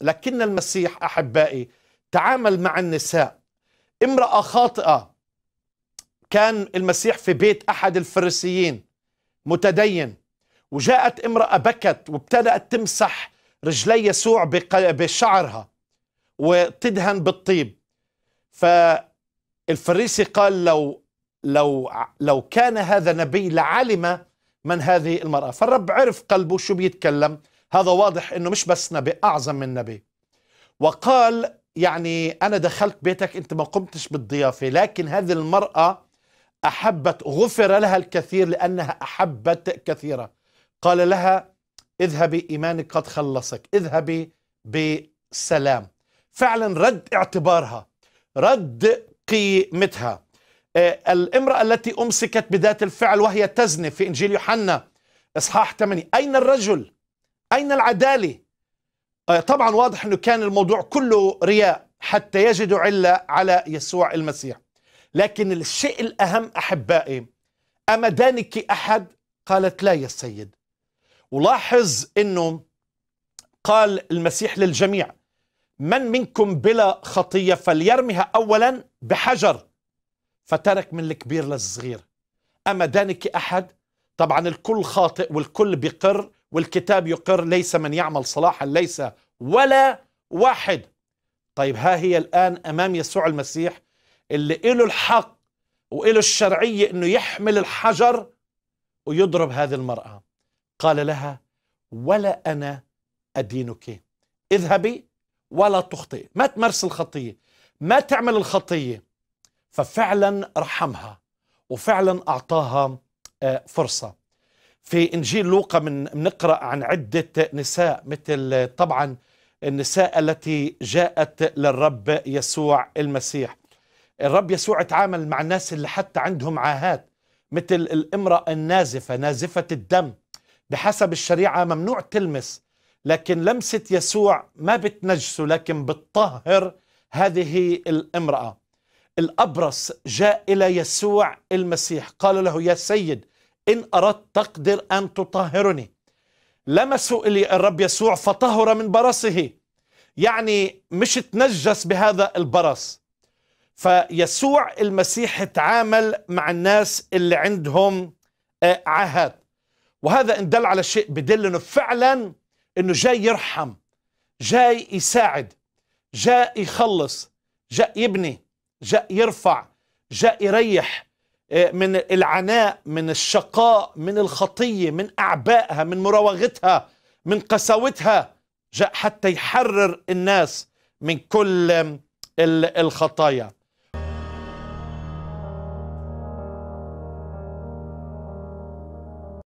لكن المسيح أحبائي تعامل مع النساء امرأة خاطئة كان المسيح في بيت أحد الفريسيين متدين وجاءت امرأة بكت وابتدأت تمسح رجلي يسوع بشعرها وتدهن بالطيب فالفريسي قال لو لو لو كان هذا نبي لعلم من هذه المرأة فالرب عرف قلبه شو بيتكلم هذا واضح انه مش بس نبي اعظم من نبي وقال يعني انا دخلت بيتك انت ما قمتش بالضيافه لكن هذه المراه احبت غفر لها الكثير لانها احبت كثيرا قال لها اذهبي ايمانك قد خلصك اذهبي بسلام فعلا رد اعتبارها رد قيمتها آه، الامرأة التي أمسكت بذات الفعل وهي تزني في إنجيل يوحنا إصحاح 8 أين الرجل أين العدالة؟ آه، طبعا واضح أنه كان الموضوع كله رياء حتى يجدوا علة على يسوع المسيح لكن الشيء الأهم أحبائي أما دانك أحد قالت لا يا سيد ولاحظ أنه قال المسيح للجميع من منكم بلا خطية فليرمها أولا بحجر فترك من الكبير للصغير أما دانك أحد طبعا الكل خاطئ والكل بقر والكتاب يقر ليس من يعمل صلاحا ليس ولا واحد طيب ها هي الآن أمام يسوع المسيح اللي إله الحق وإله الشرعية أنه يحمل الحجر ويضرب هذه المرأة قال لها ولا أنا أدينك اذهبي ولا تخطئي ما تمارس الخطية ما تعمل الخطية ففعلا رحمها وفعلا أعطاها آه، فرصة في إنجيل لوقا من نقرأ عن عدة نساء مثل طبعا النساء التي جاءت للرب يسوع المسيح الرب يسوع تعامل مع الناس اللي حتى عندهم عاهات مثل الامرأة النازفة نازفة الدم بحسب الشريعة ممنوع تلمس لكن لمسة يسوع ما بتنجسه لكن بتطهر هذه الامرأة الأبرص جاء إلى يسوع المسيح قال له يا سيد إن أردت تقدر أن تطهرني لمسوا إلي الرب يسوع فطهر من برصه يعني مش تنجس بهذا البرص فيسوع المسيح تعامل مع الناس اللي عندهم آه، عهد وهذا إن دل على شيء بدل أنه فعلا أنه جاي يرحم جاي يساعد جاء يخلص جاء يبني جاء يرفع جاء يريح إيه، من العناء من الشقاء من الخطية من أعبائها من مراوغتها من قساوتها جاء حتى يحرر الناس من كل الخطايا